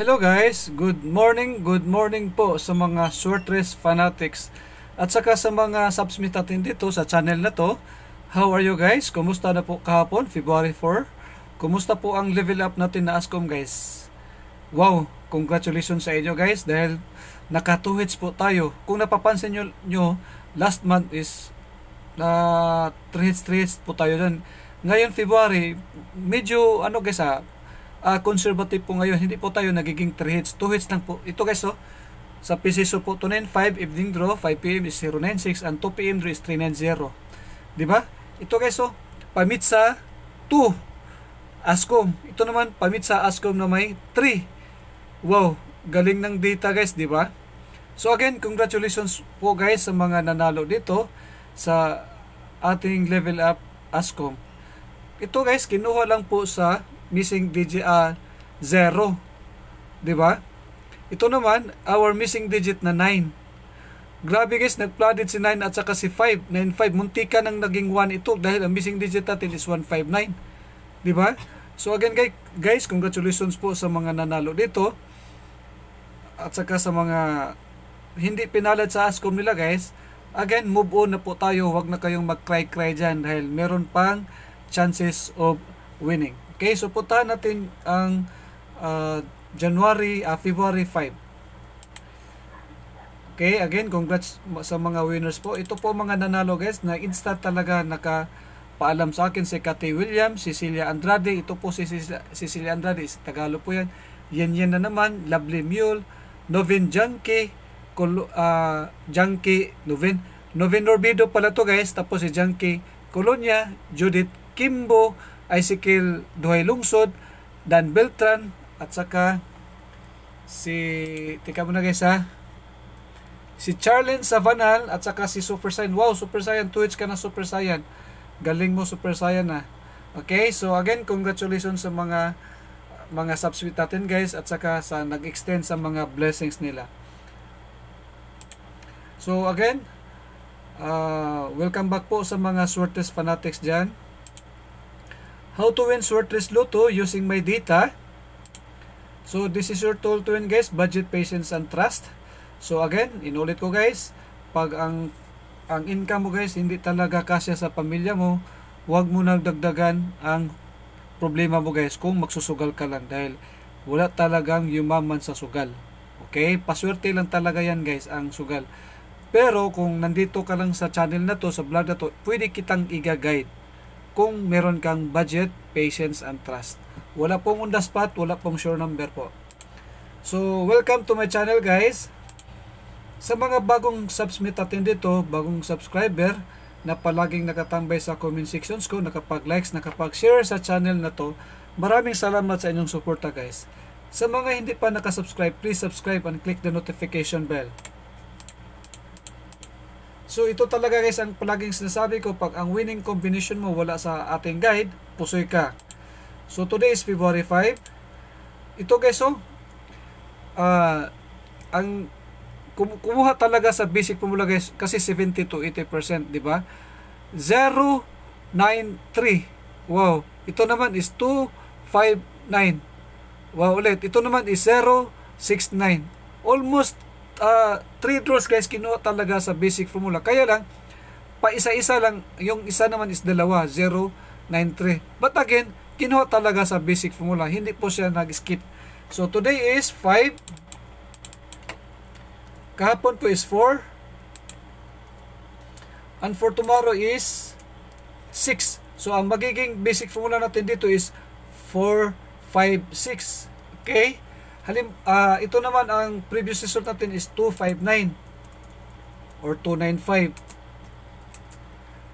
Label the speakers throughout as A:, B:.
A: Hello guys! Good morning! Good morning po sa mga short race fanatics at saka sa mga subsmit natin dito sa channel na to. How are you guys? Kumusta na po kahapon? February 4? Kumusta po ang level up natin na Ascom guys? Wow! Congratulations sa inyo guys dahil naka 2 hits po tayo. Kung napapansin nyo, nyo last month is na uh, 3 hits 3 hits po tayo dyan. Ngayon February, medyo ano guys ah uh, conservative po ngayon. Hindi po tayo nagiging 3 hits. 2 hits lang po. Ito guys, oh. Sa PCSO po, 5 evening draw, 5 p.m. is 096, and 2 p.m. draw is 390. Diba? Ito guys, oh. Pamit sa 2. Ascom. Ito naman, pamit sa Ascom na may 3. Wow. Galing ng data guys, diba? So again, congratulations po guys sa mga nanalo dito sa ating level up Ascom. Ito guys, kinuha lang po sa missing digit uh, ah, 0. 'Di ba? Ito naman, our missing digit na 9. Grabe guys, nag si 9 at saka si 5. 9-5, muntika nang naging 1 ito dahil ang missing digit natin is 159. Di ba? So again guys, guys, congratulations po sa mga nanalo dito. At saka sa mga hindi pinalad sa ASCOM nila guys. Again, move on na po tayo. Huwag na kayong mag-cry-cry dyan dahil meron pang chances of winning. Okay, so putahan natin ang uh, January, uh, February 5. Okay, again, congrats sa mga winners po. Ito po mga nanalo guys na instant talaga naka paalam sa akin si Cathy Williams, Cecilia Andrade. Ito po si Cecilia Andrade, si Tagalog po yan. Yan yan na naman, Lovely Mule, Novin Junkie, Col uh, ah, Junkie, Novin, Novin Norbido pala to guys. Tapos si Junkie Colonia, Judith Kimbo, Ezekiel Duhay Lungsod, Dan Beltran, at saka si, teka muna guys ha, si Charlene Savanal, at saka si Super Saiyan. Wow, Super Saiyan, 2H ka na Super Saiyan. Galing mo Super Saiyan na. Okay, so again, congratulations sa mga mga subsweet natin guys at saka sa nag-extend sa mga blessings nila. So again, uh, welcome back po sa mga Swertes Fanatics dyan how to win Swordless Luto using my data. So this is your tool to win guys, budget, patience, and trust. So again, inulit ko guys, pag ang ang income mo guys hindi talaga kasya sa pamilya mo, huwag mo nang dagdagan ang problema mo guys kung magsusugal ka lang dahil wala talagang yumaman sa sugal. Okay, paswerte lang talaga yan guys ang sugal. Pero kung nandito ka lang sa channel na to, sa vlog na to, pwede kitang i guide kung meron kang budget, patience, and trust. Wala pong on the spot, wala pong sure number po. So, welcome to my channel guys. Sa mga bagong subs natin dito, bagong subscriber, na palaging nakatambay sa comment sections ko, nakapag-likes, nakapag-share sa channel na to. Maraming salamat sa inyong suporta guys. Sa mga hindi pa nakasubscribe, please subscribe and click the notification bell. So ito talaga guys ang palaging sinasabi ko pag ang winning combination mo wala sa ating guide, pusoy ka. So today is February 5. Ito guys oh. uh, ang kum kumuha talaga sa basic formula guys kasi 70 to 80%, di ba? 093. Wow, ito naman is 259. Wow ulit, ito naman is 069. Almost uh, three rules guys kinuha talaga sa basic formula. Kaya lang, pa isa-isa lang, yung isa naman is dalawa, 0, 9, But again, kinuha talaga sa basic formula. Hindi po siya nag-skip. So today is 5. Kahapon po is 4. And for tomorrow is 6. So ang magiging basic formula natin dito is 4, 5, 6. Okay? Halim, uh, ito naman ang previous result natin is 259 or 295.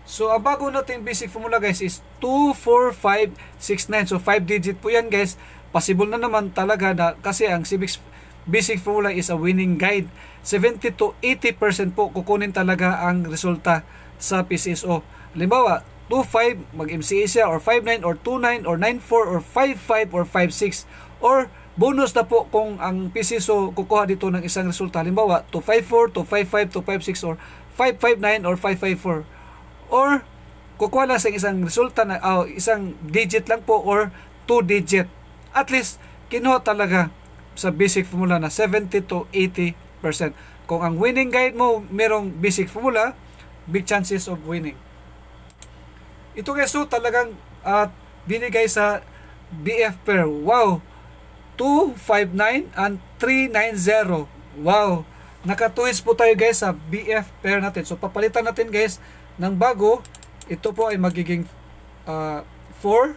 A: So, ang bago natin basic formula guys is 24569. So, 5 digit po yan guys. Possible na naman talaga na kasi ang civics basic formula is a winning guide. 70 to 80% po kukunin talaga ang resulta sa PCSO. Halimbawa, 25 mag MCA siya or 59 or 29 or 94 or 55 or 56 or bonus na po kung ang PCSO kukuha dito ng isang resulta. Halimbawa, 254, 255, 256, or 559, or 554. Or, kukuha lang sa isang resulta na oh, isang digit lang po or 2 digit. At least, kinuha talaga sa basic formula na 70 to 80%. Kung ang winning guide mo merong basic formula, big chances of winning. Ito guys, so talagang uh, binigay sa BF pair. Wow! 259 and 390. Wow! Nakatuwis po tayo guys sa BF pair natin. So papalitan natin guys ng bago. Ito po ay magiging uh, 4.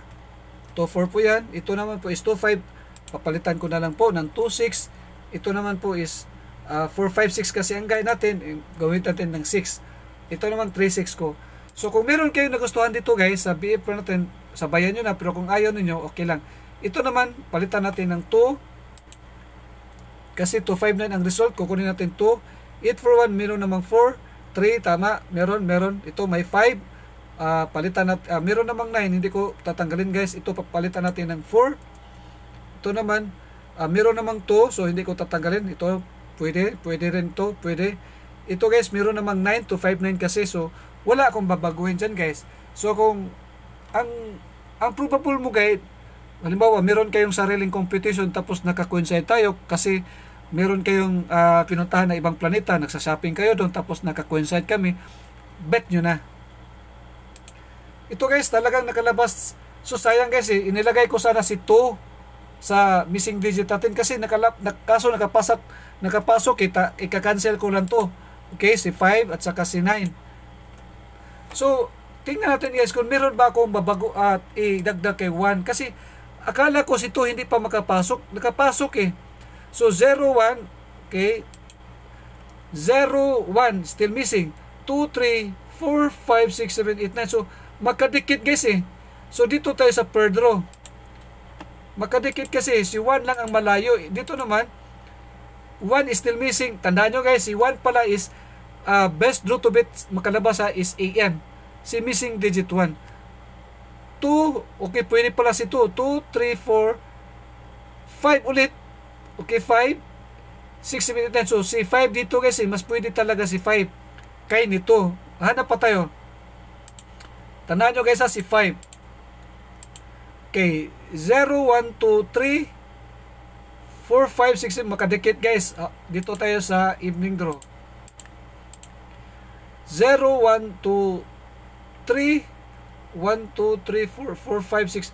A: Ito 4 po yan. Ito naman po is 25. Papalitan ko na lang po ng 26. Ito naman po is uh, ah, 456 kasi ang guy natin. Eh, gawin natin ng 6. Ito naman 36 ko. So kung meron kayong nagustuhan dito guys sa BF pair natin, sabayan nyo na. Pero kung ayaw niyo okay lang. Ito naman, palitan natin ng 2. Kasi 259 ang result. Kukunin natin 2. 8 for 1, meron namang 4. 3, tama. Meron, meron. Ito may 5 uh, ah, palitan natin, uh, ah, meron namang 9, hindi ko tatanggalin guys, ito papalitan natin ng 4, ito naman, uh, meron namang 2, so hindi ko tatanggalin, ito pwede, pwede rin to pwede, ito guys, meron namang 9 to 5, 9 kasi, so wala akong babaguhin dyan guys, so kung ang, ang probable mo guys, halimbawa meron kayong sariling competition tapos nakakoincide tayo kasi meron kayong uh, pinuntahan na ibang planeta, nagsa kayo doon tapos nakakoincide kami, bet nyo na. Ito guys, talagang nakalabas. So sayang guys, eh, inilagay ko sana si 2 sa missing digit natin kasi nakalap, kaso nakapasok, nakapasok eh. kita, ika-cancel ko lang to. Okay, si 5 at saka si 9. So, tingnan natin guys kung meron ba akong babago at idagdag kay 1 kasi Akala ko si 2 hindi pa makapasok. Nakapasok eh. So 0, 1. Okay. 0, 1. Still missing. 2, 3, 4, 5, 6, 7, 8, 9. So makadikit guys eh. So dito tayo sa third row. Makadikit kasi si 1 lang ang malayo. Dito naman, 1 is still missing. Tandaan nyo guys, si 1 pala is uh, best to bit makalabas ha, is AM. Si missing digit 1. 2, okay, pwede pala si 2. 2, 3, 4, 5 ulit. Okay, 5. 6 minute 10. So, si 5 dito guys, eh, mas pwede talaga si 5. Kay nito. Hanap pa tayo. Tandaan nyo guys ha, si 5. Okay, 0, 1, 2, 3, 4, 5, 6, Makadikit guys. Ah, dito tayo sa evening draw. 0, 1, 2, 3, 1, 2, 3, 4, 4, 5, 6.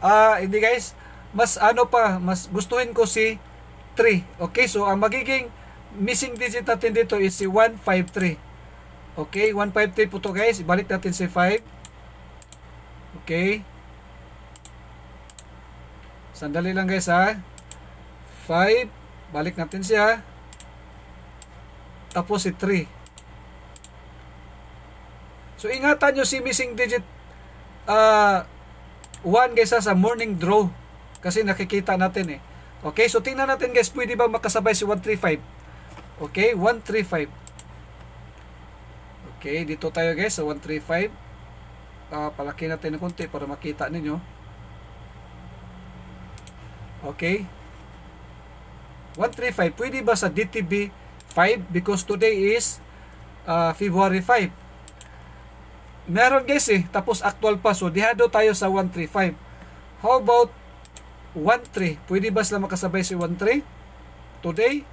A: Ah, hindi guys. Mas ano pa, mas gustuhin ko si 3. Okay, so ang magiging missing digit natin dito is si 153. Okay, 153 po to guys. Ibalik natin si 5. Okay. Sandali lang guys ha. 5. Balik natin siya. Tapos si 3. So ingatan nyo si missing digit uh, one guys ah, sa morning draw kasi nakikita natin eh. Okay, so tingnan natin guys, pwede ba makasabay si 135? Okay, 135. Okay, dito tayo guys sa so 135. Uh, palaki natin ng konti para makita ninyo. Okay. 135, pwede ba sa DTB 5? Because today is uh, February 5 meron guys eh, tapos actual pa. So, oh. dihado tayo sa 135. How about 13? Pwede ba sila makasabay si 13? Today?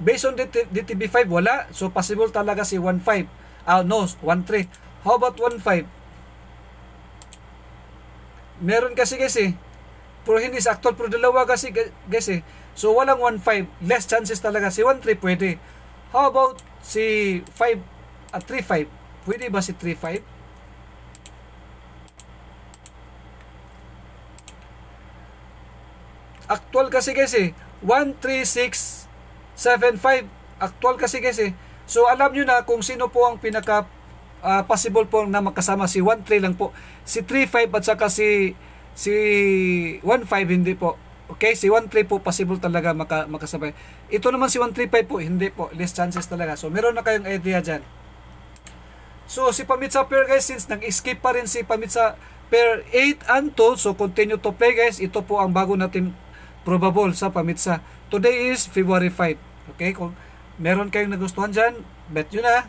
A: Based on DT, DTB5, wala. So, possible talaga si 15. Ah, uh, no, 13. How about 15? Meron kasi guys eh. Pero hindi sa actual, pero dalawa kasi guys eh. So, walang 15. Less chances talaga. Si 13 pwede. How about si 5 at 35? Pwede ba si 35? Actual kasi guys eh. 13675 Actual kasi guys eh. So alam nyo na kung sino po ang pinaka uh, possible po na magkasama. Si 13 lang po. Si 35 at saka si, si 15 hindi po. Okay, si 1-3 po possible talaga maka, makasabay. Ito naman si 1-3-5 po, hindi po. Less chances talaga. So, meron na kayong idea dyan. So, si Pamitsa pair guys, since nag escape pa rin si Pamitsa pair 8 and 2, so continue to play guys. Ito po ang bago natin probable sa Pamitsa. Today is February 5. Okay, kung meron kayong nagustuhan dyan, bet nyo na.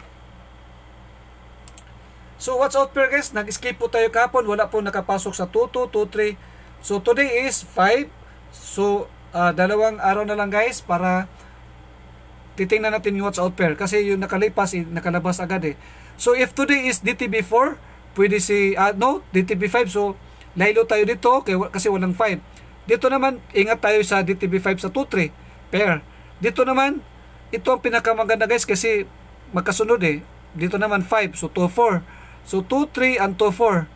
A: So, watch out pair guys. nag escape po tayo kahapon. Wala po nakapasok sa 2-2, 2-3. So, today is 5, So, uh, dalawang araw na lang guys para titingnan natin yung watch out pair kasi yung nakalipas eh, nakalabas agad eh. So if today is DTB4, pwede si uh, no, DTB5 so lahilo tayo dito kasi walang 5. Dito naman ingat tayo sa DTB5 sa 2-3 pair. Dito naman ito ang pinakamaganda guys kasi magkasunod eh. Dito naman 5 so 2-4. So 2-3 and 2-4.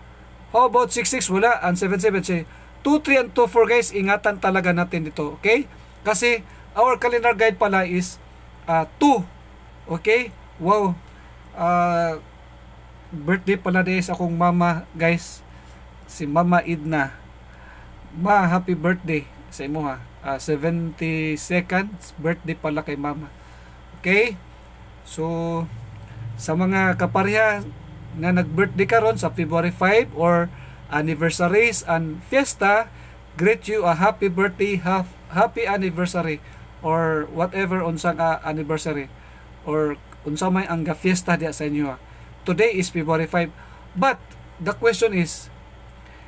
A: How about 6-6 wala and 7-7 2, 3, and 2, 4 guys, ingatan talaga natin dito, okay? Kasi our calendar guide pala is uh, ah, 2, okay? Wow, uh, birthday pala din sa akong mama guys, si Mama Idna. Ma, happy birthday sa imo ha. Uh, ah, 72nd birthday pala kay mama. Okay? So, sa mga kapareha na nag-birthday karon sa February 5 or anniversaries and fiesta greet you a happy birthday half happy anniversary or whatever unsa ka anniversary or unsa may ang fiesta diya sa inyo ah. today is February 5 but the question is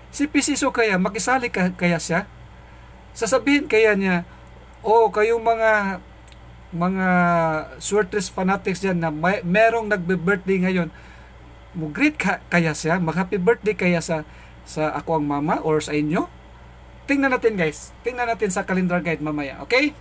A: si Pisiso kaya makisali ka, kaya siya sasabihin kaya niya oh kayong mga mga swertres fanatics diyan na may, merong nagbe-birthday ngayon mo greet ka, kaya siya mag happy birthday kaya sa sa ako ang mama or sa inyo. Tingnan natin guys. Tingnan natin sa calendar guide mamaya. Okay?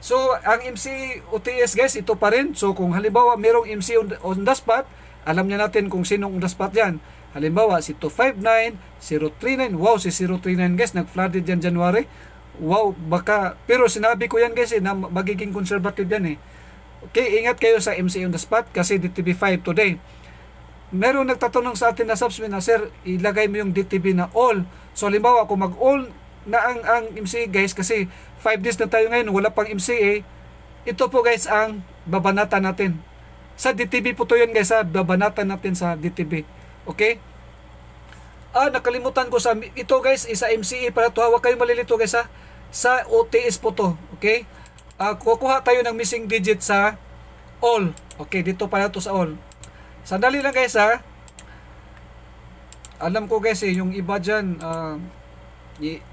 A: So, ang MC OTS guys, ito pa rin. So, kung halimbawa merong MC on, the spot, alam niya natin kung sinong on the spot yan. Halimbawa, si 259, 039. Wow, si 039 guys, nag-flooded yan January. Wow, baka, pero sinabi ko yan guys eh, na magiging conservative yan eh. Okay, ingat kayo sa MC on the spot kasi DTB5 today merong nagtatanong sa atin na subsmin na sir, ilagay mo yung DTV na all. So halimbawa kung mag-all na ang, ang MCA guys kasi 5 days na tayo ngayon, wala pang MCA. Ito po guys ang babanatan natin. Sa DTV po to yun guys, sa babanatan natin sa DTV. Okay? Ah, nakalimutan ko sa ito guys, isa eh, MCA para to hawak kayo malilito guys ha. Sa OTS po to, okay? Ah, kukuha tayo ng missing digit sa all. Okay, dito para to sa all. Sandali lang guys ha. Alam ko guys eh, yung iba dyan, uh,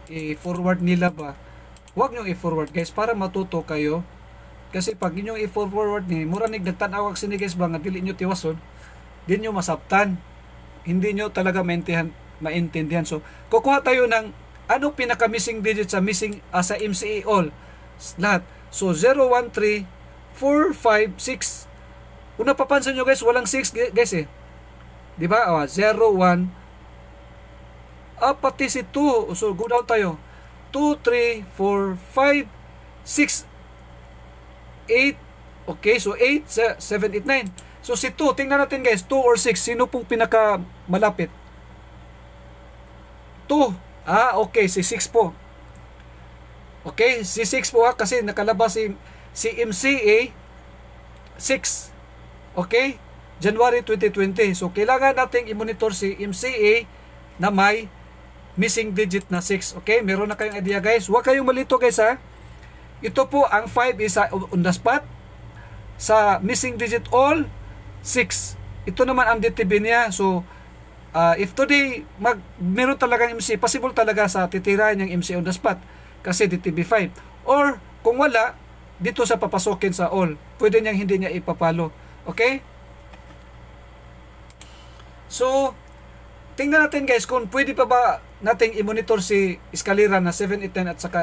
A: i-forward nila ba? Huwag nyo i-forward guys para matuto kayo. Kasi pag inyong i-forward ni, mura nig nagtanawag sini guys ba nga dili nyo tiwason, di nyo masaptan. Hindi nyo talaga maintindihan, maintindihan. So, kukuha tayo ng ano pinaka missing digit sa missing uh, sa MCA e all. Lahat. So 013 456 kung napapansin nyo guys, walang 6 guys eh. Di ba? Oh, 0, 1. Ah, pati si 2. So, go down tayo. 2, 3, 4, 5, 6, 8. Okay, so 8, 7, 8, 9. So, si 2, tingnan natin guys, 2 or 6, sino pong pinaka malapit? 2. Ah, okay, si 6 po. Okay, si 6 po ha, ah, kasi nakalabas si, si MCA 6. Okay? January 2020. So, kailangan natin i-monitor si MCA na may missing digit na 6. Okay? Meron na kayong idea guys. Huwag kayong malito guys ha. Ito po ang 5 is on the spot. Sa missing digit all, 6. Ito naman ang DTB niya. So, uh, if today mag, meron talagang MC, possible talaga sa titirahan ng MC on the spot kasi DTB 5. Or kung wala, dito sa papasokin sa all. Pwede niyang hindi niya ipapalo. Okay? So, tingnan natin guys kung pwede pa ba nating i-monitor si Escalera na 7.8.10 at saka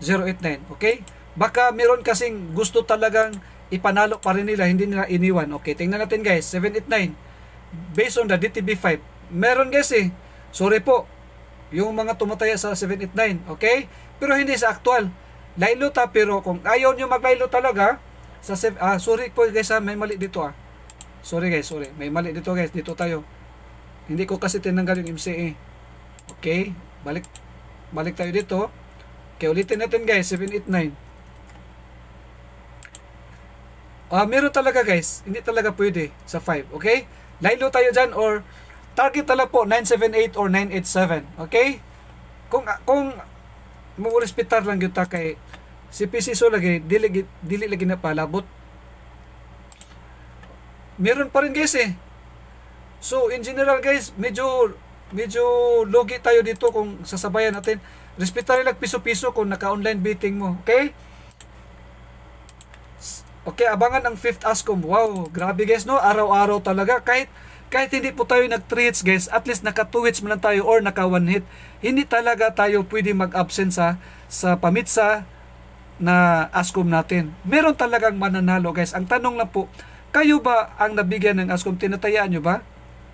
A: 089. Okay? Baka meron kasing gusto talagang ipanalo pa rin nila, hindi nila iniwan. Okay, tingnan natin guys, 789 based on the DTB5. Meron guys eh. Sorry po. Yung mga tumataya sa 789, okay? Pero hindi sa actual. Lailo ta pero kung ayaw nyo maglailo talaga, sa sev- ah, sorry po guys ha, ah, may mali dito ah. Sorry guys, sorry. May mali dito guys, dito tayo. Hindi ko kasi tinanggal yung MCA. Okay, balik balik tayo dito. Okay, ulitin natin guys, 789. Ah, uh, meron talaga guys. Hindi talaga pwede sa 5, okay? Lilo tayo diyan or target talaga po 978 or 987, okay? Kung ah, kung mo respetar lang yung ta kay si PCSO lagi dili dili lagi napalabot meron pa rin guys eh so in general guys medyo medyo logi tayo dito kung sasabayan natin respeta rin lang piso-piso kung naka-online betting mo okay okay abangan ang 5th ASCOM wow grabe guys no araw-araw talaga kahit kahit hindi po tayo nag 3 hits guys, at least naka 2 hits man lang tayo or naka 1 hit. Hindi talaga tayo pwede mag-absent sa, sa pamitsa, na ASCOM natin. Meron talagang mananalo guys. Ang tanong lang po, kayo ba ang nabigyan ng ASCOM? Tinatayaan nyo ba?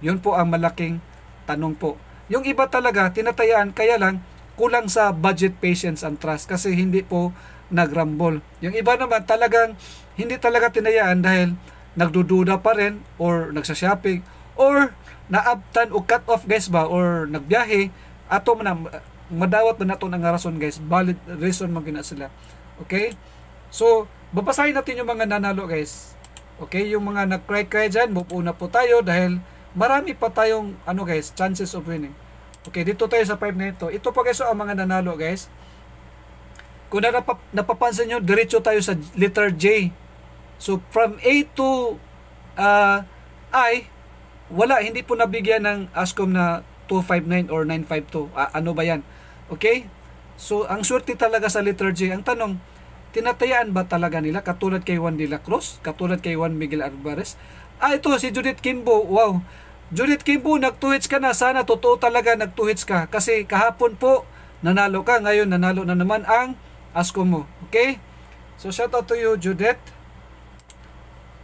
A: Yun po ang malaking tanong po. Yung iba talaga, tinatayaan, kaya lang kulang sa budget patience and trust kasi hindi po nagrambol. Yung iba naman talagang hindi talaga tinayaan dahil nagdududa pa rin or nagsashopping or naabtan o cut off guys ba or nagbiyahe ato man madawat man nato ang rason guys valid reason man gina sila Okay? So, babasahin natin yung mga nanalo guys. Okay, yung mga nag-cry-cry dyan, move on po tayo dahil marami pa tayong ano guys, chances of winning. Okay, dito tayo sa 5 na ito. Ito pa guys so, ang mga nanalo guys. Kung napap napapansin nyo, diretso tayo sa letter J. So from A to uh, I, wala, hindi po nabigyan ng ASCOM na 259 or 952. Uh, ah, ano ba yan? Okay? So, ang swerte talaga sa liturgy, ang tanong, tinatayaan ba talaga nila katulad kay Juan de la Cruz, katulad kay Juan Miguel Alvarez? Ah, ito si Judith Kimbo. Wow. Judith Kimbo, nagtuhits ka na. Sana totoo talaga nagtuhits ka. Kasi kahapon po, nanalo ka. Ngayon, nanalo na naman ang asko mo. Okay? So, shout out to you, Judith.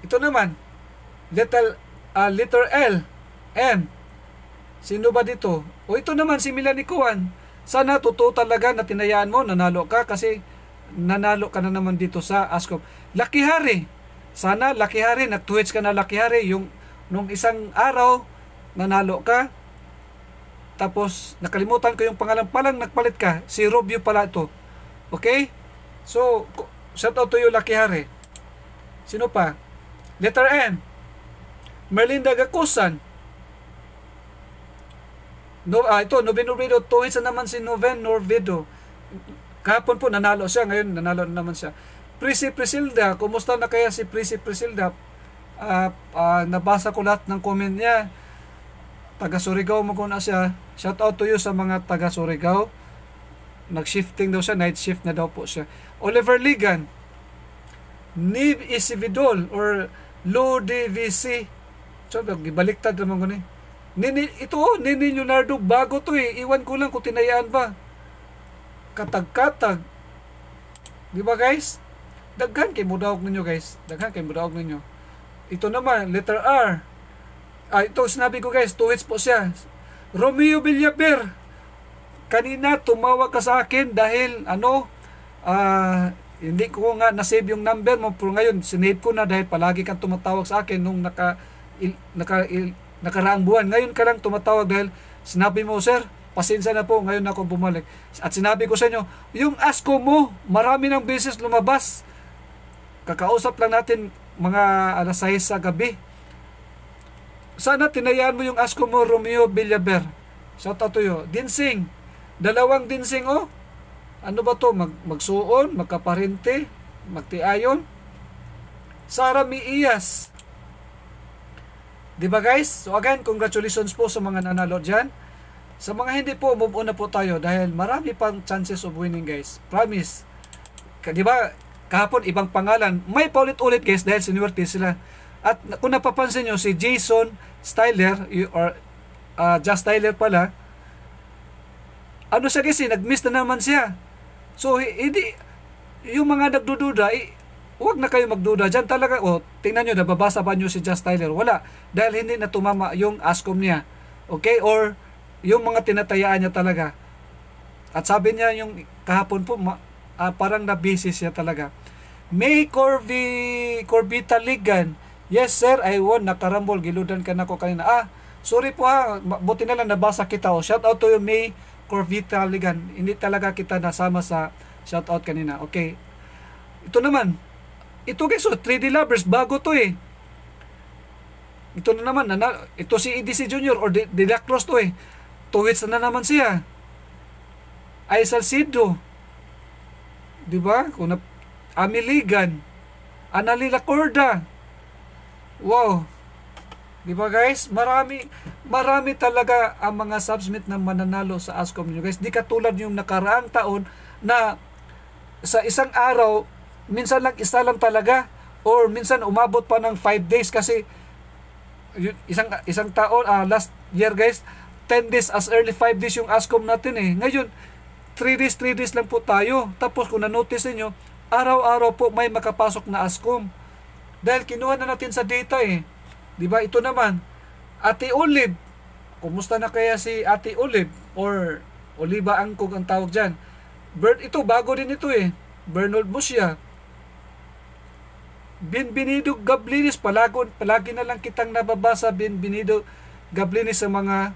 A: Ito naman, little, uh, ah, letter L, M. Sino ba dito? O ito naman, si Melanie Kuan. Sana totoo talaga na tinayaan mo, nanalo ka kasi nanalo ka na naman dito sa ASCOP. Lucky Hari, sana Lucky Hari, nag ka na Lucky Hari, yung nung isang araw, nanalo ka, tapos nakalimutan ko yung pangalan, palang nagpalit ka, si Robio pala ito. Okay? So, shout out to you Lucky Hari. Sino pa? Letter M. Merlinda Gakusan. No, ah, ito, Noven Norvido, tuhis na naman si Noven Norvido. Kahapon po, nanalo siya. Ngayon, nanalo na naman siya. Prisi Prisilda, kumusta na kaya si Prisi Prisilda? Uh, uh, nabasa ko lahat ng comment niya. Taga Surigao mo na siya. Shout out to you sa mga taga Surigao. Nag-shifting daw siya, night shift na daw po siya. Oliver Ligan, Nib Isividol or Low DVC. So, baliktad naman ko na eh. Nini, ito, oh, Nini Leonardo, bago to eh. Iwan ko lang kung tinayaan ba. Katag-katag. Di ba guys? Daghan kay mudaog ninyo guys. Daghan kay mudaog ninyo. Ito naman, letter R. Ah, ito sinabi ko guys, two hits po siya. Romeo Villaper, kanina tumawa ka sa akin dahil ano, ah, hindi ko nga na-save yung number mo pero ngayon sinave ko na dahil palagi kang tumatawag sa akin nung naka il, naka il, nakaraang buwan. Ngayon ka lang tumatawag dahil sinabi mo, sir, pasensya na po, ngayon ako bumalik. At sinabi ko sa inyo, yung asko mo, marami ng beses lumabas. Kakausap lang natin mga alas 6 sa gabi. Sana tinayaan mo yung asko mo, Romeo Villaber. Sa tatuyo, dinsing. Dalawang dinsing, oh. Ano ba to? Mag, magsuon, magkaparente, magtiayon. Sara Miiyas. 'Di ba guys? So again, congratulations po sa mga nanalo diyan. Sa mga hindi po, move on na po tayo dahil marami pang chances of winning guys. Promise. Ka, 'Di ba? Kahapon ibang pangalan. May paulit-ulit guys dahil sinuwerte sila. At kung napapansin nyo, si Jason Styler or uh, ah, Just Styler pala, ano siya kasi, eh, nag-miss na naman siya. So, hindi, yung mga nagdududa, eh, Huwag na kayo magduda dyan talaga. O, oh, tingnan nyo, nababasa ba nyo si Just Tyler? Wala. Dahil hindi na tumama yung ASCOM niya. Okay? Or yung mga tinatayaan niya talaga. At sabi niya yung kahapon po, ma, uh, parang na-basis siya talaga. May Corvi, Corvita Ligan. Yes sir, I won. Nakarambol. Giludan ka na ko kanina. Ah, sorry po ha. Ah. Buti na lang nabasa kita. O, oh, shout out to you May Corvita Ligan. Hindi talaga kita nasama sa shout out kanina. Okay. Ito naman, ito guys, so 3D lovers, bago to eh. Ito na naman, na, ito si EDC Junior or De, De to eh. Two hits na naman siya. Ay Salcido. Diba? Kung na, Amiligan. Anali Corda. Wow. Diba guys? Marami, marami talaga ang mga submit na mananalo sa ASCOM nyo guys. Di katulad yung nakaraang taon na sa isang araw, minsan lang isa lang talaga or minsan umabot pa ng 5 days kasi isang isang taon uh, last year guys 10 days as early 5 days yung ASCOM natin eh ngayon 3 days 3 days lang po tayo tapos kung na-notice niyo araw-araw po may makapasok na ASCOM dahil kinuha na natin sa data eh 'di ba ito naman Ate Olive kumusta na kaya si Ate Olive or Oliva Angkog ang tawag diyan Bird ito bago din ito eh Bernard Musia Bienvenido Gablines, palagon, palagi na lang kitang nababasa Bienvenido Gablines sa mga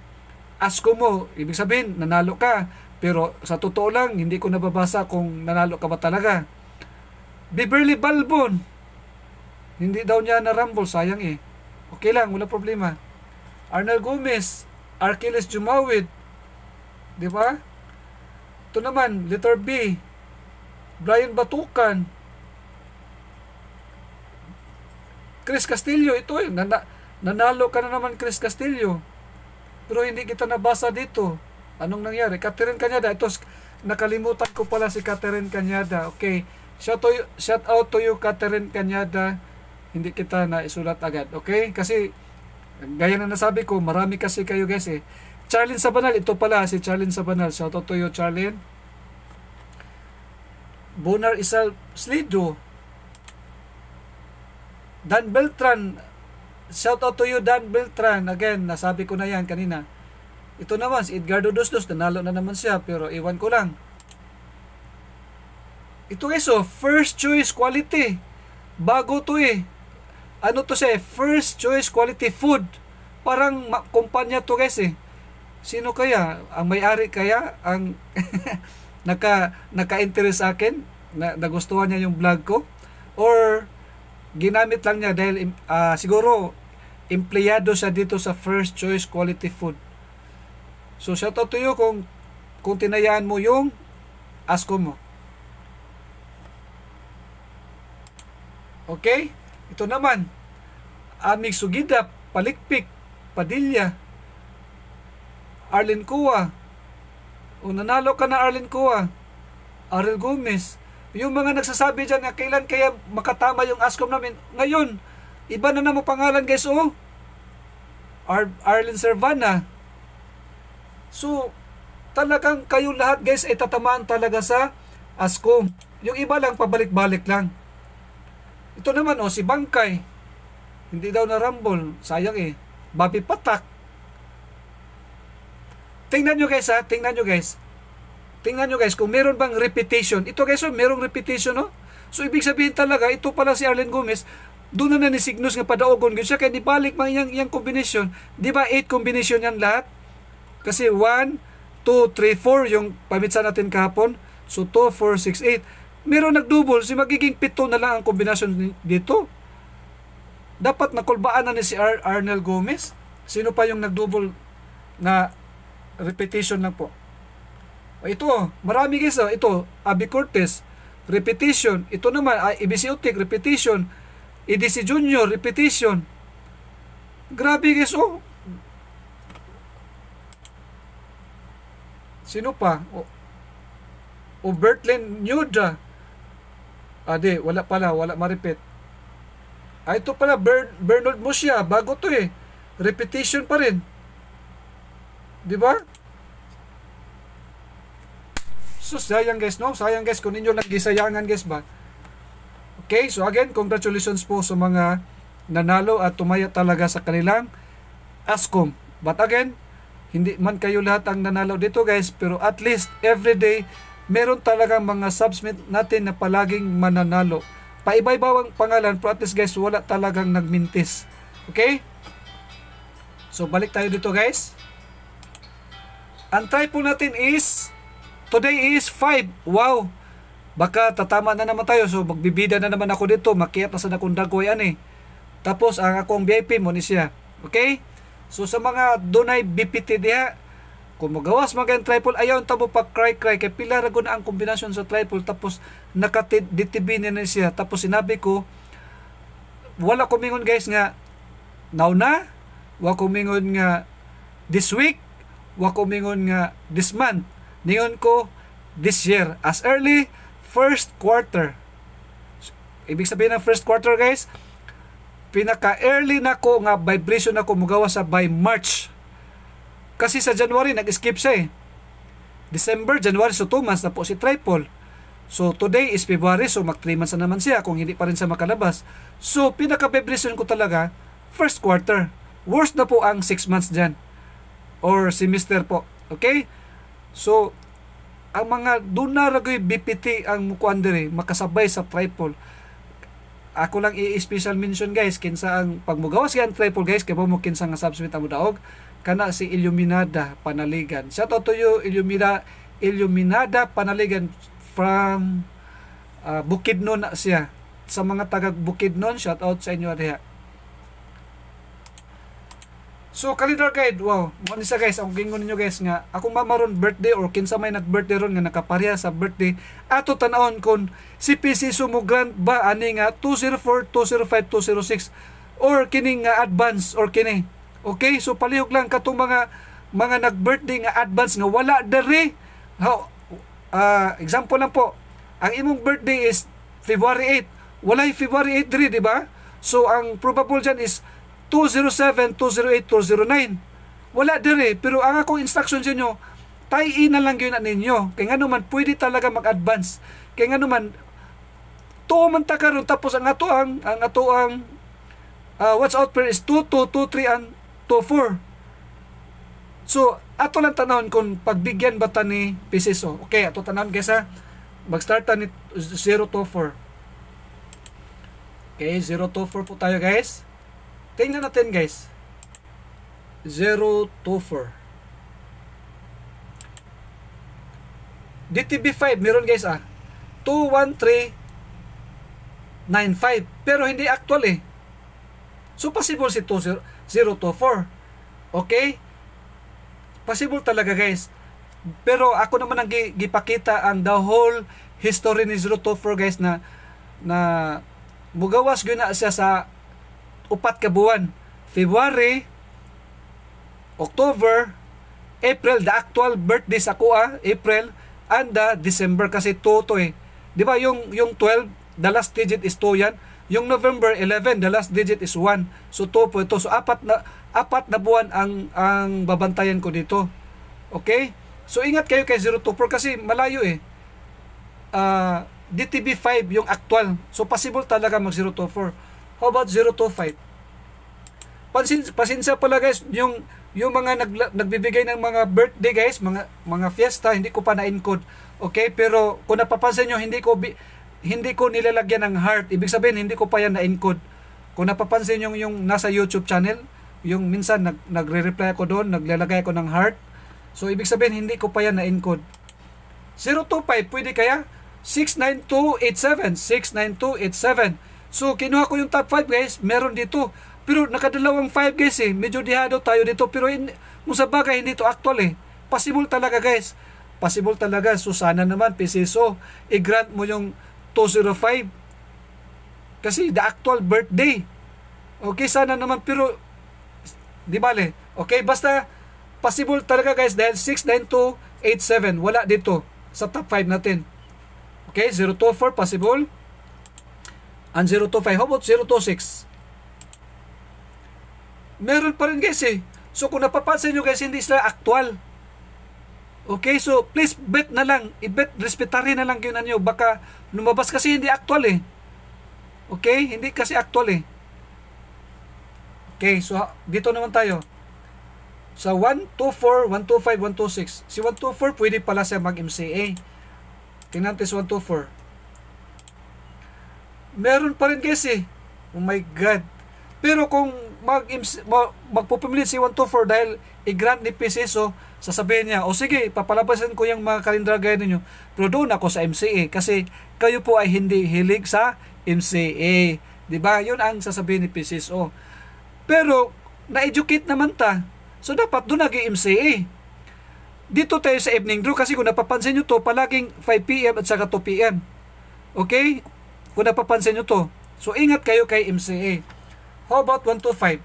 A: asko mo. Ibig sabihin, nanalo ka. Pero sa totoo lang, hindi ko nababasa kung nanalo ka ba talaga. Beverly Balbon. Hindi daw niya na-rumble, sayang eh. Okay lang, wala problema. Arnel Gomez, Arkiles Jumawid. Di ba? Ito naman, letter B. Brian Batukan, Chris Castillo, ito eh, nana, nanalo ka na naman Chris Castillo. Pero hindi kita nabasa dito. Anong nangyari? Catherine Canyada, ito, nakalimutan ko pala si Catherine Canyada. Okay, shout, to you, shout out to you Catherine Canyada. Hindi kita na isulat agad, okay? Kasi, gaya na nasabi ko, marami kasi kayo guys eh. Charlene Sabanal, ito pala si Charlene Sabanal. Shout out to you, Charlene. Bonar Isal Slido, Dan Beltran, shout out to you Dan Beltran. Again, nasabi ko na yan kanina. Ito naman, si Edgardo Dosdos, nanalo na naman siya, pero iwan ko lang. Ito guys, oh, first choice quality. Bago to eh. Ano to siya eh? First choice quality food. Parang kumpanya to guys eh. Sino kaya? Ang may-ari kaya? Ang naka, naka sa akin? Na, nagustuhan niya yung vlog ko? Or ginamit lang niya dahil uh, siguro empleyado siya dito sa first choice quality food. So shout out to you kung kung tinayaan mo yung asko mo. Okay? Ito naman. Amig Sugida, Palikpik, Padilla, Arlin Kua. O nanalo ka na Arlin Kua, Aril Gomez, yung mga nagsasabi dyan na kailan kaya makatama yung ASCOM namin, ngayon, iba na naman pangalan guys, oh. Ar Arlen Servana. So, talagang kayo lahat guys ay tatamaan talaga sa ASCOM. Yung iba lang, pabalik-balik lang. Ito naman, oh, si Bangkay. Hindi daw na rumble. Sayang eh. Bobby Patak. Tingnan nyo guys ha, tingnan nyo guys. Tingnan nyo guys, kung meron bang repetition. Ito guys, so, oh, merong repetition, no? Oh. So, ibig sabihin talaga, ito pala si Arlen Gomez, doon na na ni Signos nga padaogon gyud siya kay nibalik man yang yang combination di ba 8 combination yan lahat kasi 1 2 3 4 yung pamitsa natin kahapon so 2 4 6 8 meron nagdouble si magiging pito na lang ang kombinasyon dito dapat nakulbaan na ni si Ar Arnel Gomez sino pa yung nagdouble na repetition lang po Oh, ito, marami guys. Oh. Ito, abicortis, repetition. Ito naman, ibiciotic, ah, repetition. EDC Junior, repetition. Grabe guys, oh. Sino pa? O, oh. o oh, Bertlin Nudra. Ah, di, wala pala, wala ma-repeat. Ah, ito pala, Ber Bernard Musia, bago to eh. Repetition pa rin. Di ba? So, sayang guys, no? Sayang guys kung inyo lang gisayangan guys ba? Okay, so again, congratulations po sa mga nanalo at tumaya talaga sa kanilang ASCOM. But again, hindi man kayo lahat ang nanalo dito guys, pero at least every day, meron talaga mga subs natin na palaging mananalo. Paiba-iba ang pangalan, pero at least guys, wala talagang nagmintis. Okay? So, balik tayo dito guys. Ang try po natin is Today is 5. Wow! Baka tatama na naman tayo. So magbibida na naman ako dito. Makiyat na sa ko yan Eh. Tapos ang akong VIP mo ni siya. Okay? So sa mga dunay BPT diha, kung magawas magan triple ayon tabo pa cry cry kay pila ra na ang kombinasyon sa triple tapos nakatitibin na siya tapos sinabi ko wala kumingon guys nga now na wala kumingon nga this week wala kumingon nga this month Niyon ko this year as early first quarter. Ibig sabihin ng first quarter guys, pinaka-early na ko nga vibration ako mugawa sa by March. Kasi sa January nag-skip siya eh. December, January, so 2 months na po si Tripol. So today is February, so mag 3 months na naman siya kung hindi pa rin sa makalabas. So pinaka-vibration ko talaga, first quarter. Worst na po ang 6 months dyan. Or semester po. Okay? So, ang mga doon na ragoy BPT ang mukuan dire makasabay sa triple ako lang i-special mention guys kinsa ang pagmugawas yan triple guys kay mo kinsa nga subsweet amo daog kana si Illuminada Panaligan shout out to you Illumina Illuminada Panaligan from uh, Bukidnon siya sa mga taga Bukidnon shout out sa inyo diha So calendar guide, wow, mo ni sa guys, ang gingon ninyo guys nga ako mamaron birthday or kinsa may nag birthday ron nga nakapareha sa birthday, ato tan-awon kon si PC sumo grand ba ani nga 204, 205, 206 or kining nga advance or kini. Okay, so palihog lang katong mga mga nag birthday nga advance nga wala dere. Ha, uh, example lang po. Ang imong birthday is February 8. Walay February 8 diri, di ba? So ang probable diyan is 207, 208, 209. Wala dire, pero ang akong instruction sa inyo, tie-in na lang yun ninyo. Kaya nga naman, pwede talaga mag-advance. Kaya nga naman, tuo man ta karon tapos ang ato ang ang ato ang uh, ah, watch out prayer is 2223 and 24 so ato lang tanawon kung pagbigyan ba ta ni pisiso okay ato tanawon kaysa mag-start ta ni 024 okay 024 po tayo guys Tingnan natin guys. 024. DTB5 meron guys ah. 21395 pero hindi actual eh. So possible si 2024. Okay? Possible talaga guys. Pero ako naman ang gipakita ang the whole history ni 024 guys na na bugawas gyud siya sa upat ka buwan. February, October, April, the actual birthday sa ah, April, and the December kasi 2 to eh. Di ba yung, yung 12, the last digit is 2 yan. Yung November 11, the last digit is 1. So 2 po ito. So apat na, apat na buwan ang, ang babantayan ko dito. Okay? So ingat kayo kay 024 kasi malayo eh. Uh, ah, DTB 5 yung actual. So possible talaga mag 024. How about 025? Pansin, pasinsa pala guys, yung, yung mga nag, nagbibigay ng mga birthday guys, mga, mga fiesta, hindi ko pa na-encode. Okay, pero kung napapansin nyo, hindi ko, bi, hindi ko nilalagyan ng heart. Ibig sabihin, hindi ko pa yan na-encode. Kung napapansin nyo yung nasa YouTube channel, yung minsan nag, nagre-reply ako doon, naglalagay ako ng heart. So, ibig sabihin, hindi ko pa yan na-encode. 025, pwede kaya? 69287, 69287. So, kinuha ko yung top 5 guys. Meron dito. Pero nakadalawang 5 guys eh. Medyo dihado tayo dito. Pero in, kung sa bagay, hindi to actual eh. Possible talaga guys. Possible talaga. So, sana naman, PCSO, i-grant mo yung 205. Kasi the actual birthday. Okay, sana naman. Pero, di ba Okay, basta, possible talaga guys. Dahil 69287. Wala dito. Sa top 5 natin. Okay, 024 possible. Ang 025, how about 026? Meron pa rin guys eh. So kung napapansin nyo guys, hindi sila actual. Okay, so please bet na lang. I-bet, respetarin na lang yun nyo. Baka lumabas kasi hindi actual eh. Okay, hindi kasi actual eh. Okay, so dito naman tayo. Sa 124, 125, 126. Si 124 pwede pala siya mag-MCA. Tingnan natin si 124 meron pa rin kasi. Oh my God. Pero kung mag magpupumilit si 124 dahil i-grant ni PCSO, sasabihin niya, o sige, papalabasin ko yung mga kalendar gaya ninyo, pero doon ako sa MCA kasi kayo po ay hindi hilig sa MCA. ba diba? Yun ang sasabihin ni PCSO. Pero, na-educate naman ta. So, dapat doon nag MCA. Dito tayo sa evening draw kasi kung napapansin nyo to, palaging 5pm at saka 2pm. Okay? Kung napapansin nyo to. So, ingat kayo kay MCA. How about 125?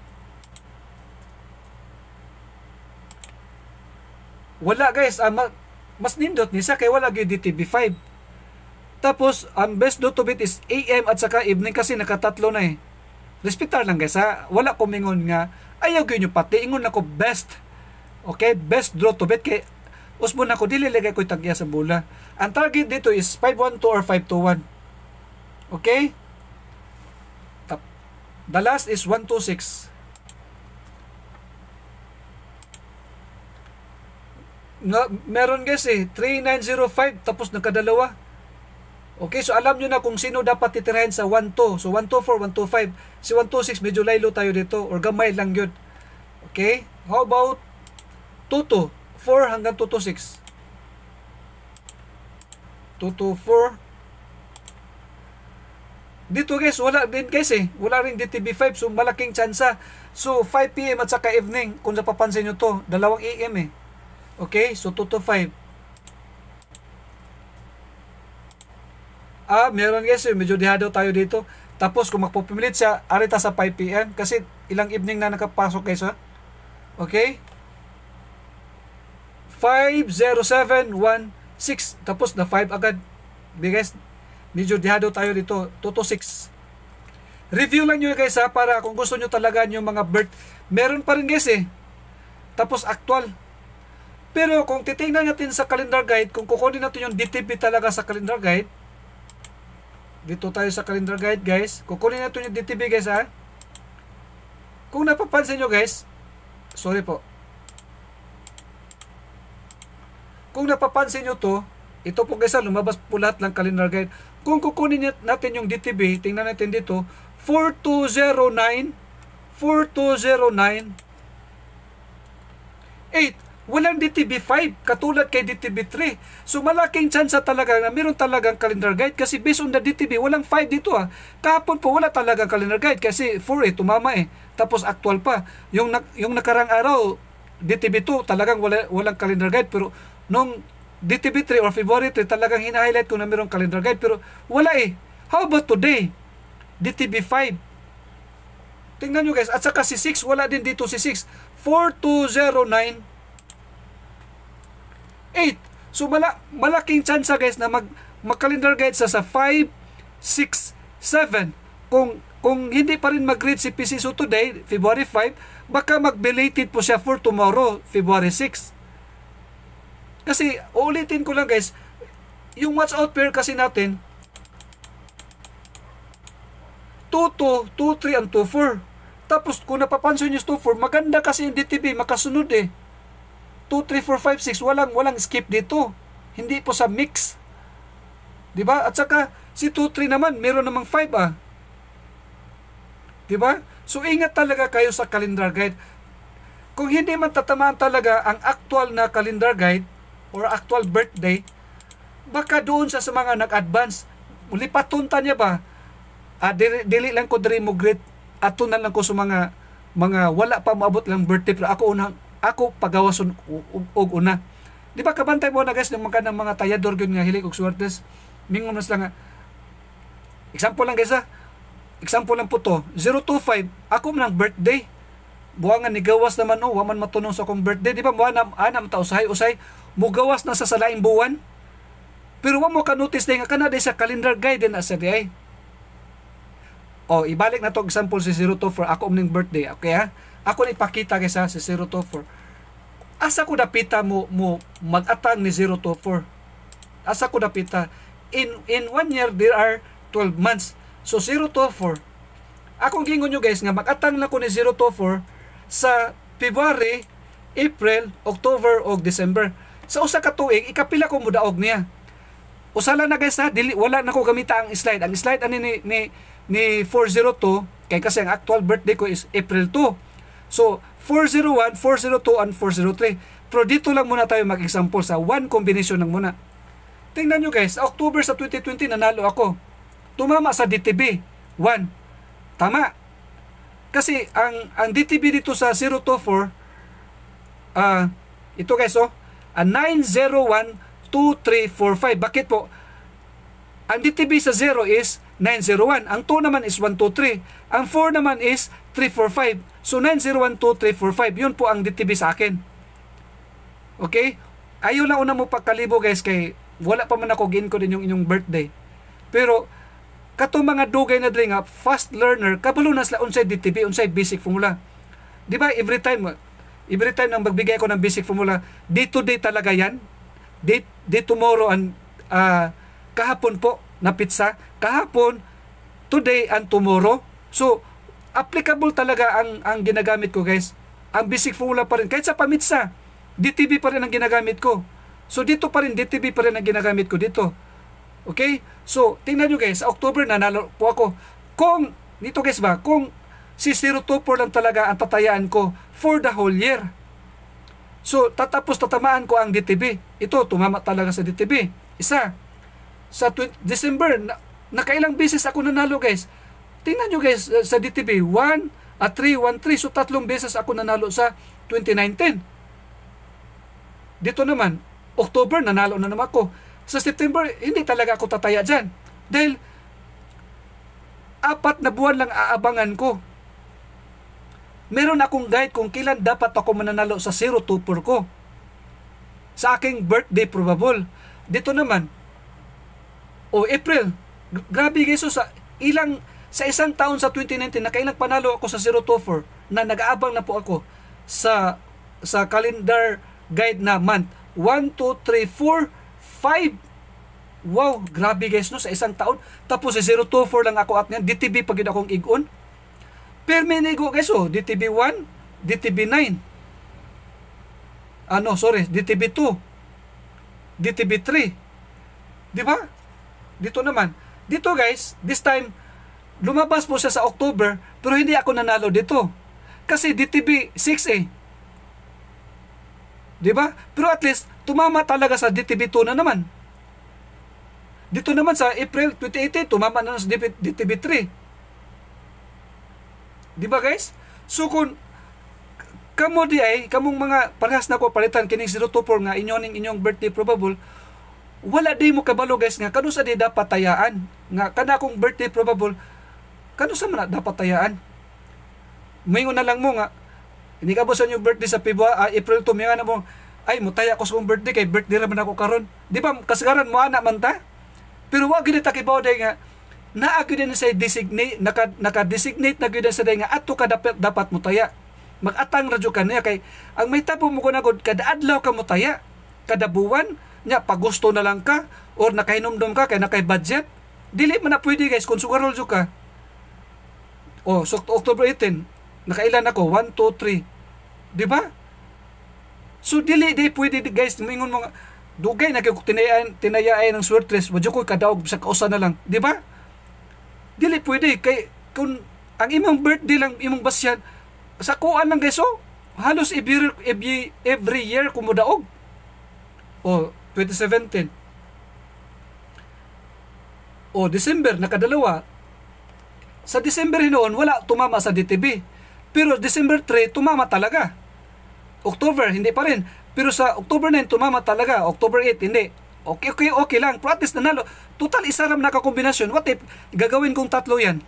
A: Wala guys, ah, mas nindot niya kay wala gyud DTB5. Tapos, ang best do to bit is AM at saka evening kasi nakatatlo na eh. Respetar lang guys ha. Wala kumingon nga. Ayaw gyud nyo pati. Ingon ako best. Okay? Best draw to bet kay Usbon ako dili lagay ko tagya sa bola. Ang target dito is 512 or 521. Okay? The last is 126. No, meron guys eh, 3905 tapos nagkadalawa. Okay, so alam nyo na kung sino dapat titirahin sa 12. So 124, 125. Si 126 medyo laylo tayo dito or gamay lang yun. Okay? How about 22? 4 hanggang 226. 224 dito guys, wala din guys eh. Wala rin DTV5. So malaking tsansa. So 5pm at saka evening, kung napapansin nyo to, dalawang am eh. Okay, so 2 to 5. Ah, meron guys eh. Medyo dihado tayo dito. Tapos kung magpupumilit siya, arita sa 5pm. Kasi ilang evening na nakapasok guys ha. Okay? 5071 6 tapos na 5 agad. Di guys, Medyo dihado tayo dito. 2 to 6. Review lang nyo guys ha, para kung gusto nyo talaga yung mga birth. Meron pa rin guys eh. Tapos actual. Pero kung titingnan natin sa calendar guide, kung kukunin natin yung DTP talaga sa calendar guide, dito tayo sa calendar guide guys, kukunin natin yung DTP guys ha. Kung napapansin nyo guys, sorry po. Kung napapansin nyo to, ito po guys ha, lumabas po lahat ng calendar guide. Kung kukunin natin yung DTB, tingnan natin dito, 4209, 4209, 8. Walang DTB 5, katulad kay DTB 3. So malaking chance talaga na meron talagang calendar guide kasi based on the DTB, walang 5 dito ah. Kahapon po wala talagang calendar guide kasi 4 eh, tumama eh. Tapos actual pa. Yung, yung nakarang araw, DTB 2 talagang wala, walang calendar guide pero nung DTB 3 or February 3 eh, talagang hina-highlight ko na mayroong calendar guide pero wala eh. How about today? DTB 5. Tingnan nyo guys. At saka si 6, wala din dito si 6. 4209 8. So mala malaking chance ah, guys na mag mag-calendar guide sa sa 5, 6, 7. Kung kung hindi pa rin mag-read si PCSO today, February 5, baka mag-belated po siya for tomorrow, February 6. Kasi, ulitin ko lang guys, yung watch out pair kasi natin, 2-2, 2-3, and 2-4. Tapos, kung napapansin nyo 2-4, maganda kasi yung DTB, makasunod eh. 2, 3, 4, 5, 6, walang, walang skip dito. Hindi po sa mix. ba diba? At saka, si 2, 3 naman, meron namang 5 ah. ba diba? So, ingat talaga kayo sa calendar guide. Kung hindi man tatamaan talaga ang actual na calendar guide, or actual birthday, baka doon sa, sa mga nag-advance, lipatunta niya ba? Ah, dili, dili lang ko diri mo great ato na lang ko sa mga mga wala pa maabot lang birthday pero ako una ako pagawason og una. Di ba kabantay mo na guys ng mga ng mga tayador gyud nga hilig og suwartes. Mingon na lang nga. Example lang guys ha. Ah. Example lang po to. 025 ako man ang birthday. Buangan ni gawas naman oh, wa man matunong sa akong birthday. Di ba mo ana ana ah, ta usay usay mugawas na sa salaing buwan. Pero wa mo ka notice din nga kana sa calendar guide na sa di ay. Oh, ibalik na to example si 02 for ako ning birthday, okay ha? Ako ni pakita kay sa si 02 for. Asa ko dapita mo mo magatang ni 024? Asa ko dapita in in one year there are 12 months. So 024. Akong gingon nyo guys nga magatang na ko ni 024 sa February, April, October o December. Sa usa ka tuig ikapila ko mudaog niya. Usala na guys ha, dili wala na ko gamita ang slide. Ang slide ani ni ni, ni 402 kay kasi ang actual birthday ko is April 2. So 401, 402 and 403. Pero dito lang muna tayo mag-example sa one combination lang muna. Tingnan nyo guys, October sa 2020 nanalo ako. Tumama sa DTB. 1. Tama. Kasi ang ang DTB dito sa 024 ah uh, ito guys oh uh, 9012345. Bakit po? Ang DTB sa 0 is 901. Ang 2 naman is 123. Ang 4 naman is 345. So 9012345. Yun po ang DTB sa akin. Okay? Ayaw lang una mo pagkalibo guys kay wala pa man ako gin ko din yung inyong birthday. Pero kato mga dugay na dre nga fast learner kabalo na sila unsay DTB unsay basic formula. Di ba every time Every time nang magbigay ako ng basic formula, day to day talaga yan. Day, day tomorrow and uh, kahapon po na pizza. Kahapon, today and tomorrow. So, applicable talaga ang, ang ginagamit ko guys. Ang basic formula pa rin. Kahit sa pamitsa, DTB pa rin ang ginagamit ko. So, dito pa rin, DTB pa rin ang ginagamit ko dito. Okay? So, tingnan nyo guys, sa October nanalo po ako. Kung, dito guys ba, kung si 024 lang talaga ang tatayaan ko for the whole year. So, tatapos tatamaan ko ang DTB. Ito, tumama talaga sa DTB. Isa, sa December, na nakailang beses ako nanalo guys. Tingnan nyo guys, sa DTB, 1, at 3, 1, 3. So, tatlong beses ako nanalo sa 2019. Dito naman, October, nanalo na naman ako. Sa September, hindi talaga ako tataya dyan. Dahil, apat na buwan lang aabangan ko meron akong guide kung kailan dapat ako mananalo sa 024 ko. Sa aking birthday probable. Dito naman, o oh, April, grabe Jesus, sa ilang, sa isang taon sa 2019, na nakailang panalo ako sa 024 na nag-aabang na po ako sa sa calendar guide na month. 1, 2, 3, 4, 5, Wow, grabe guys no sa isang taon. Tapos sa 024 lang ako at niyan. DTB pag yun akong igon. Permenigo Quezon, DTB 1, DTB 9. Ano, ah, sorry, DTB 2, DTB 3. Di ba? Dito naman. Dito guys, this time, lumabas po siya sa October, pero hindi ako nanalo dito. Kasi DTB 6 eh. Di ba? Pero at least, tumama talaga sa DTB 2 na naman. Dito naman sa April 2018, tumama na sa DTB 3. Di ba guys? So kung kamo di ay, kamong mga parehas na ko palitan kining 024 nga inyo ning inyong birthday probable, wala di mo kabalo guys nga sa di dapat tayaan nga kana kong birthday probable sa man dapat tayaan mayon na lang mo nga hindi ka bosan yung birthday sa February uh, April 2 mga na mo ay mutaya ko sa kong birthday kay birthday ra man ako karon di ba kasagaran mo ana man ta pero wa gid ta kibaw nga na ako din sa designate naka naka-designate na gyud sa nga ato ka dapat dapat mo taya magatang radyo ka niya kay ang may tabo mo kunagod kada adlaw ka mo taya kada buwan nya pagusto na lang ka or nakahinumdom ka kay nakay budget dili man na pwede guys kung sugar roll ka oh so October 18 nakailan ako 1 2 3 di ba so dili di pwede guys mingon mo dugay na kay tinayaan tinayaan ng swerte wadyo ko kadaog sa kausa na lang di ba dili pwede kay kung ang imong birthday lang imong basyan sa kuan lang guys oh halos every, every, every year kumudaog o oh, 2017 o oh, December nakadalawa sa December hinoon wala tumama sa DTB pero December 3 tumama talaga October hindi pa rin pero sa October 9 tumama talaga October 8 hindi Okay, okay, okay lang. practice na nalo. Total isa ram nakakombinasyon. What if gagawin kong tatlo yan?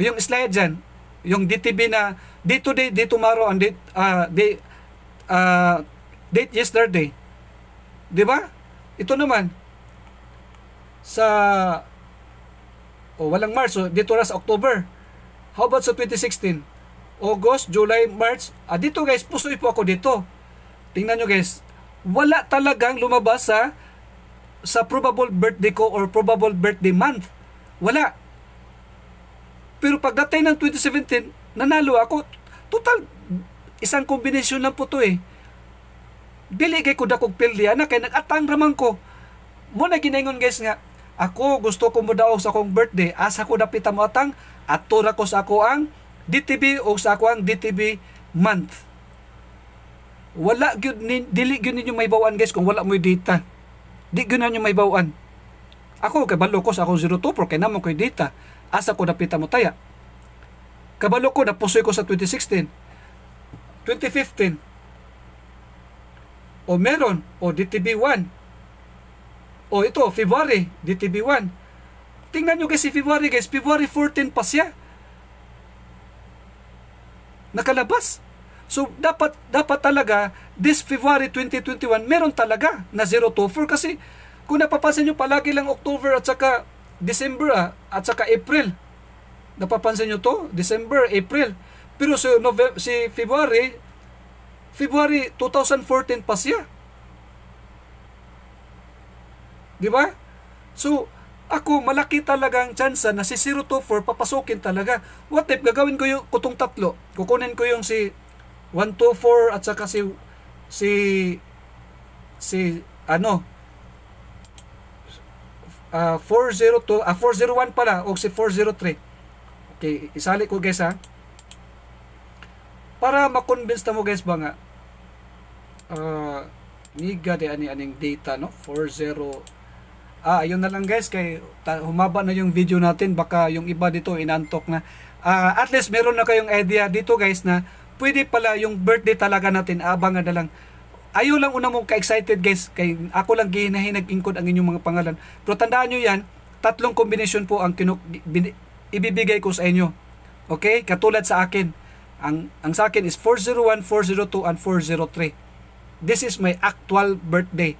A: Yung slide dyan. Yung DTB na day today, day tomorrow, and date, uh, day, uh, date yesterday. Di ba? Ito naman. Sa oh, walang Marso, dito na sa October. How about sa 2016? August, July, March. Ah, dito guys, pusoy po ako dito. Tingnan nyo guys. Wala talagang lumabas sa sa probable birthday ko or probable birthday month. Wala. Pero pagdating ng 2017, nanalo ako. Total, isang kombinasyon lang po to eh. Dili kay ko dakog pilya na kay nagatang ramang ko. Mo na ginaingon guys nga, ako gusto ko mudaog sa akong birthday. Asa ko dapita mo atang ato ra ko sa ako ang DTB o sa ako ang DTB month. Wala gyud ni dili gyud ninyo may bawaan guys kung wala mo data. Di ganyan yung may bawaan. Ako, kabalo ko sa akong 02 pro, kay namo ko'y Asa ko napita mo taya. Kabalo ko, napusoy ko sa 2016. 2015. O meron, o DTB1. O ito, February, DTB1. Tingnan nyo guys si February guys, February 14 pa siya. Nakalabas. So dapat dapat talaga this February 2021 meron talaga na 024 kasi kung napapansin niyo palagi lang October at saka December ah, at saka April. Napapansin niyo to? December, April. Pero si, November, si February, February 2014 pa siya. Di ba? So, ako, malaki talagang ang chance ah, na si 024 papasukin talaga. What if gagawin ko yung kutong tatlo? Kukunin ko yung si 124 at saka si si si ano uh, 402 ah, 401 ah, pala o si 403 okay isali ko guys ha para makonvince na mo guys ba nga uh, niga ani aning data no 40 ah ayun na lang guys kay humaba na yung video natin baka yung iba dito inantok na uh, at least meron na kayong idea dito guys na pwede pala yung birthday talaga natin, abangan na lang. ayo lang una mo ka-excited guys, kay ako lang gihinahinag-ingkod ang inyong mga pangalan. Pero tandaan nyo yan, tatlong kombinasyon po ang kinuk ibibigay ko sa inyo. Okay? Katulad sa akin. Ang, ang sa akin is 401, 402, and 403. This is my actual birthday.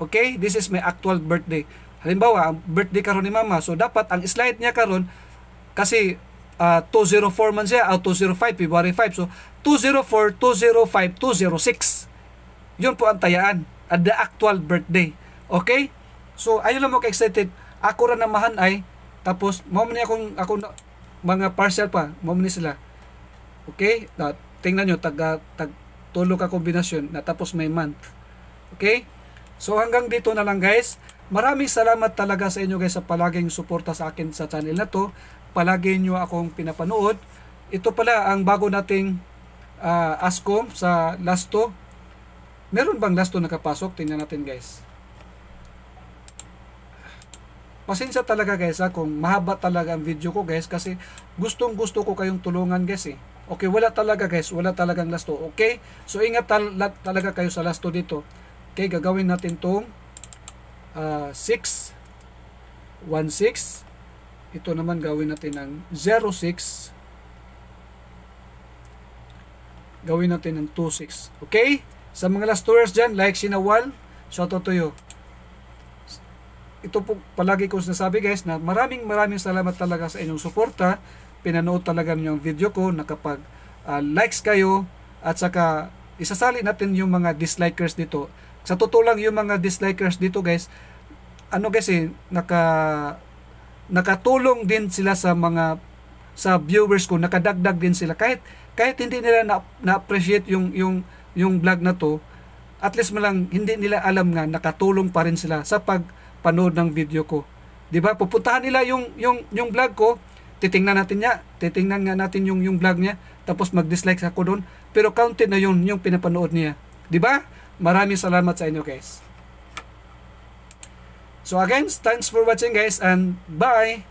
A: Okay? This is my actual birthday. Halimbawa, ang birthday karon ni mama. So, dapat ang slide niya karon kasi uh, ah, 204 man siya, uh, ah, 205, February 5. So, 204, 205, 206. Yun po ang tayaan at the actual birthday. Okay? So, ayun lang mo ka-excited. Ako rin namahan ay, tapos, mawag niya akong, ako, mga partial pa, mawag niya sila. Okay? Uh, tingnan nyo, tag, tag, tulo ka kombinasyon, na tapos may month. Okay? So, hanggang dito na lang guys. Maraming salamat talaga sa inyo guys sa palaging suporta sa akin sa channel na to palagi nyo akong pinapanood. Ito pala ang bago nating uh, ASCOM sa Lasto. Meron bang Lasto nakapasok? Tingnan natin guys. Pasensya talaga guys ha, kung mahaba talaga ang video ko guys kasi gustong gusto ko kayong tulungan guys eh. Okay, wala talaga guys, wala talagang lasto. Okay? So ingat tal talaga kayo sa lasto dito. Okay, gagawin natin tong uh, 6 1 ito naman gawin natin ng 06. Gawin natin ng 26. Okay? Sa mga last tours dyan, like sinawal, shout out to you. Ito po palagi ko sinasabi guys na maraming maraming salamat talaga sa inyong suporta. Pinanood talaga niyo ang video ko, nakapag uh, likes kayo at saka isasali natin yung mga dislikers dito. Sa totoo lang yung mga dislikers dito guys, ano guys eh, naka nakatulong din sila sa mga sa viewers ko, nakadagdag din sila kahit kahit hindi nila na, na-appreciate yung yung yung vlog na to, at least malang hindi nila alam nga nakatulong pa rin sila sa pagpanood ng video ko. 'Di ba? Pupuntahan nila yung yung yung vlog ko, titingnan natin niya, titingnan nga natin yung yung vlog niya, tapos mag-dislike ako doon, pero counted na yun yung pinapanood niya. 'Di ba? Maraming salamat sa inyo, guys. So again, thanks for watching guys and bye!